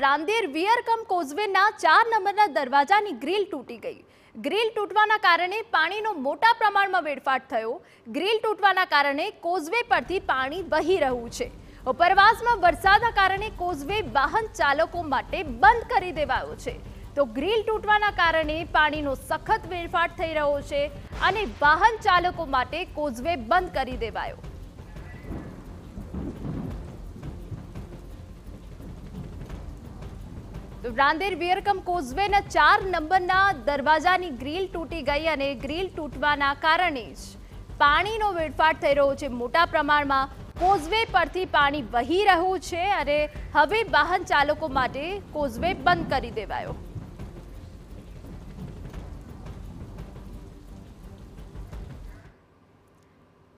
ના વિયરકમ કોઝવેના ચાર નંબરના દરવાજાની ગ્રીલ તૂટી ગઈ ગ્રીલ તૂટવાના કારણે પાણીનો મોટા પ્રમાણમાં વેડફાટ થયો ગ્રીલ તૂટવાના કારણે કોઝવે પરથી પાણી વહી રહ્યું છે ઉપરવાસમાં વરસાદના કારણે કોઝવે વાહન ચાલકો માટે બંધ કરી દેવાયો છે તો ગ્રીલ તૂટવાના કારણે પાણીનો સખત વેડફાટ થઈ રહ્યો છે અને વાહન ચાલકો માટે કોઝવે બંધ કરી દેવાયો રાંદેર વિયરકમ કોઝવેના ચાર નંબરના દરવાજાની ગ્રીલ તૂટી ગઈ અને ગ્રીલ તૂટવાના કારણે જ પાણીનો વેડફાટ થઈ રહ્યો છે મોટા પ્રમાણમાં કોઝવે પરથી પાણી વહી રહ્યું છે અને હવે વાહન ચાલકો માટે કોઝવે બંધ કરી દેવાયો